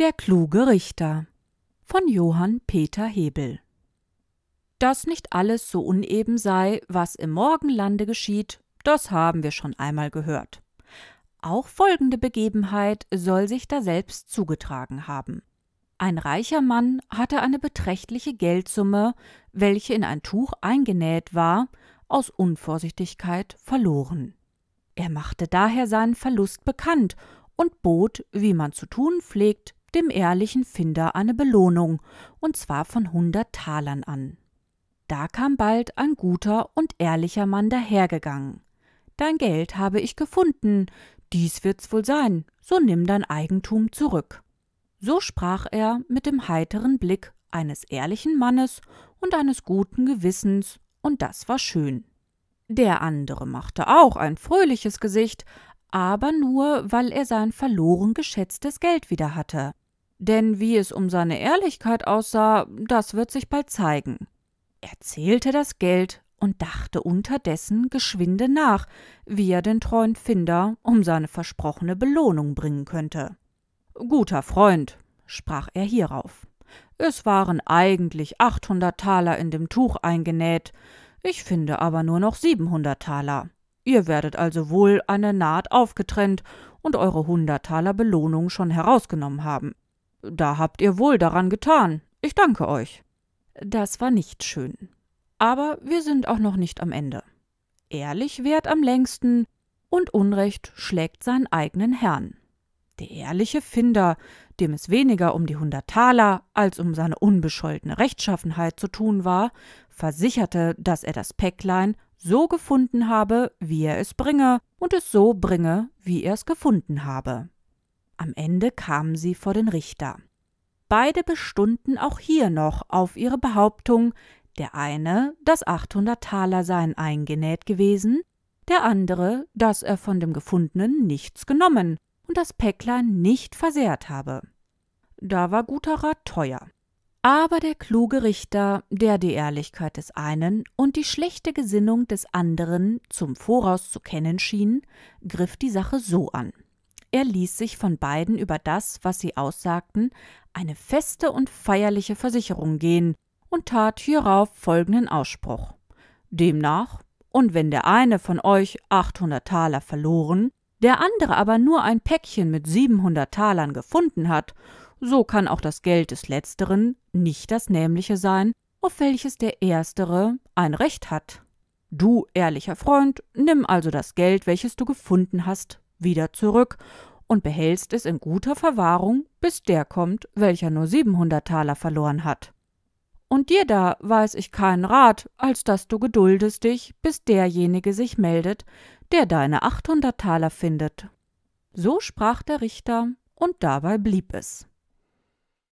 Der kluge Richter von Johann Peter Hebel Dass nicht alles so uneben sei, was im Morgenlande geschieht, das haben wir schon einmal gehört. Auch folgende Begebenheit soll sich daselbst zugetragen haben. Ein reicher Mann hatte eine beträchtliche Geldsumme, welche in ein Tuch eingenäht war, aus Unvorsichtigkeit verloren. Er machte daher seinen Verlust bekannt und bot, wie man zu tun pflegt, dem ehrlichen Finder eine Belohnung, und zwar von 100 Talern an. Da kam bald ein guter und ehrlicher Mann dahergegangen. Dein Geld habe ich gefunden, dies wird's wohl sein, so nimm dein Eigentum zurück. So sprach er mit dem heiteren Blick eines ehrlichen Mannes und eines guten Gewissens, und das war schön. Der andere machte auch ein fröhliches Gesicht, aber nur, weil er sein verloren geschätztes Geld wieder hatte denn wie es um seine Ehrlichkeit aussah, das wird sich bald zeigen. Er zählte das Geld und dachte unterdessen geschwinde nach, wie er den treuen Finder um seine versprochene Belohnung bringen könnte. Guter Freund, sprach er hierauf. Es waren eigentlich 800 Taler in dem Tuch eingenäht. Ich finde aber nur noch 700 Taler. Ihr werdet also wohl eine Naht aufgetrennt und eure 100 Taler Belohnung schon herausgenommen haben. Da habt ihr wohl daran getan. Ich danke euch. Das war nicht schön. Aber wir sind auch noch nicht am Ende. Ehrlich währt am längsten und Unrecht schlägt seinen eigenen Herrn. Der ehrliche Finder, dem es weniger um die hundert Taler als um seine unbescholtene Rechtschaffenheit zu tun war, versicherte, dass er das Päcklein so gefunden habe, wie er es bringe, und es so bringe, wie er es gefunden habe. Am Ende kamen sie vor den Richter. Beide bestunden auch hier noch auf ihre Behauptung, der eine, dass 800 Taler seien eingenäht gewesen, der andere, dass er von dem Gefundenen nichts genommen und das Päcklein nicht versehrt habe. Da war guter Rat teuer. Aber der kluge Richter, der die Ehrlichkeit des einen und die schlechte Gesinnung des anderen zum Voraus zu kennen schien, griff die Sache so an. Er ließ sich von beiden über das, was sie aussagten, eine feste und feierliche Versicherung gehen und tat hierauf folgenden Ausspruch. Demnach, und wenn der eine von euch 800 Taler verloren, der andere aber nur ein Päckchen mit 700 Talern gefunden hat, so kann auch das Geld des Letzteren nicht das nämliche sein, auf welches der Erstere ein Recht hat. Du, ehrlicher Freund, nimm also das Geld, welches du gefunden hast, wieder zurück und behältst es in guter Verwahrung, bis der kommt, welcher nur 700 Taler verloren hat. Und dir da weiß ich keinen Rat, als dass du geduldest dich, bis derjenige sich meldet, der deine 800 Taler findet. So sprach der Richter, und dabei blieb es.